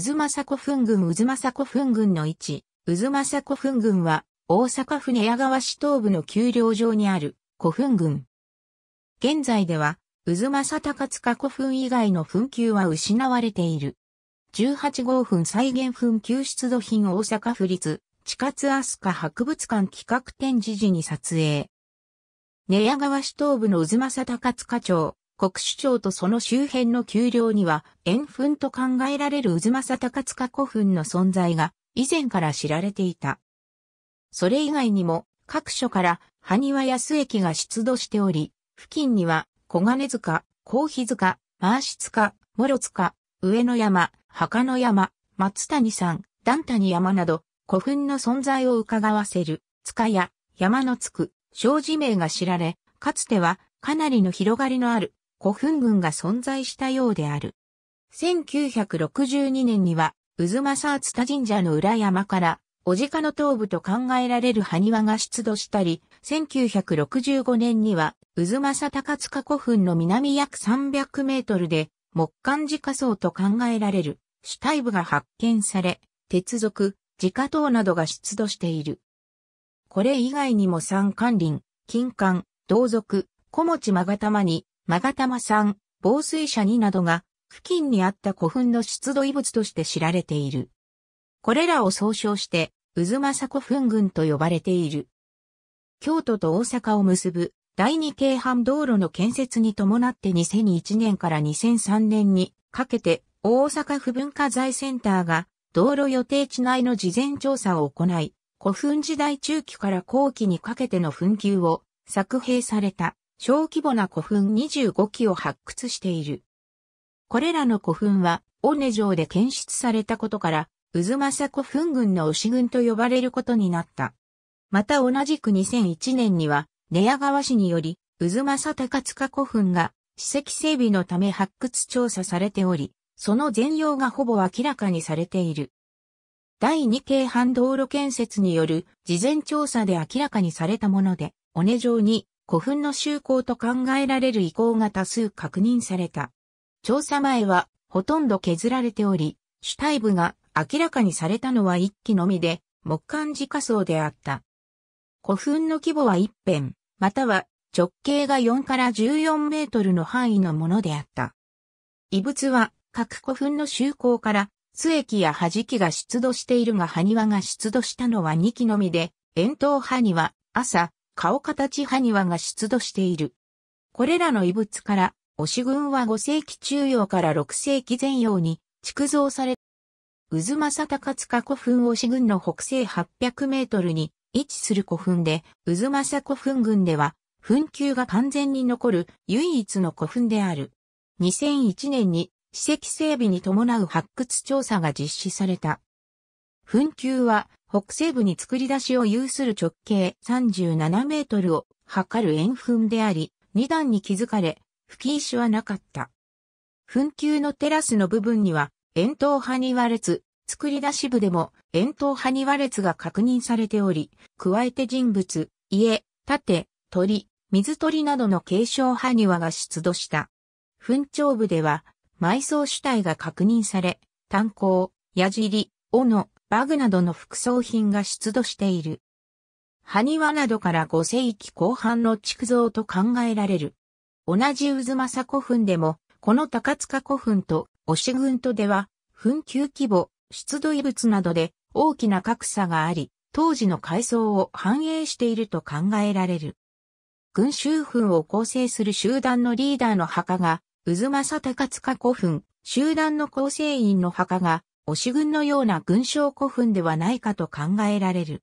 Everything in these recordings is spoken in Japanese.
渦政古墳群渦政古墳群の位置、渦政古墳群は、大阪府寝屋川市東部の丘陵上にある古墳群。現在では、渦政高塚古墳以外の墳丘は失われている。18号墳再現墳丘出土品大阪府立地下津飛鳥博物館企画展示時に撮影。寝屋川市東部の渦政高塚町、国主張とその周辺の丘陵には、円墳と考えられる渦政高塚古墳の存在が、以前から知られていた。それ以外にも、各所から、埴輪安駅が出土しており、付近には、小金塚、甲比塚、回し塚、諸塚、上野山、墓の山、松谷山、段谷山など、古墳の存在を伺わせる、塚や、山のつく、小寺名が知られ、かつては、かなりの広がりのある、古墳群が存在したようである。1962年には、渦政津田神社の裏山から、おじかの頭部と考えられる埴輪が出土したり、1965年には、渦政高塚古墳の南約300メートルで、木管自家層と考えられる主体部が発見され、鉄属、自家等などが出土している。これ以外にも山間林、金管、銅属、小持勾玉に、マガタマ山、防水車になどが、付近にあった古墳の出土遺物として知られている。これらを総称して、渦政古墳群と呼ばれている。京都と大阪を結ぶ第二京阪道路の建設に伴って2001年から2003年にかけて大阪府文化財センターが道路予定地内の事前調査を行い、古墳時代中期から後期にかけての墳丘を作兵された。小規模な古墳25基を発掘している。これらの古墳は、尾根城で検出されたことから、渦政古墳群の牛群と呼ばれることになった。また同じく2001年には、寝屋川市により、渦政高塚古墳が、史跡整備のため発掘調査されており、その全容がほぼ明らかにされている。第2系半道路建設による事前調査で明らかにされたもので、尾根城に古墳の修行と考えられる遺構が多数確認された。調査前はほとんど削られており、主体部が明らかにされたのは一基のみで、木管自下層であった。古墳の規模は一辺、または直径が4から14メートルの範囲のものであった。遺物は各古墳の修行から津液や弾きが出土しているが埴輪が出土したのは2基のみで、円筒埴輪、朝、顔形埴輪が出土している。これらの遺物から、押軍は5世紀中央から6世紀前洋に築造され、渦正高塚古墳押軍の北西800メートルに位置する古墳で、渦正古墳群では、墳丘が完全に残る唯一の古墳である。2001年に史跡整備に伴う発掘調査が実施された。墳丘は北西部に作り出しを有する直径37メートルを測る円墳であり、2段に築かれ、吹石はなかった。墳丘のテラスの部分には、円筒波に割れつ、作り出し部でも円筒波に割れつが確認されており、加えて人物、家、盾、鳥、水鳥などの継承派庭が出土した。墳頂部では、埋葬主体が確認され、炭鉱、矢尻、斧、バグなどの副葬品が出土している。埴輪などから5世紀後半の築造と考えられる。同じ渦政古墳でも、この高塚古墳と押群とでは、墳丘規模、出土遺物などで大きな格差があり、当時の階層を反映していると考えられる。群衆墳を構成する集団のリーダーの墓が、渦政高塚古墳、集団の構成員の墓が、押し軍のような軍将古墳ではないかと考えられる。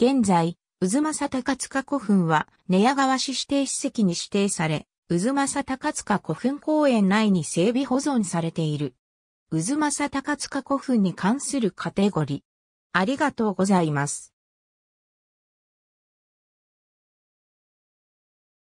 現在、渦政高塚古墳は寝屋川市指定史跡に指定され、渦政高塚古墳公園内に整備保存されている。渦政高塚古墳に関するカテゴリー。ありがとうございます。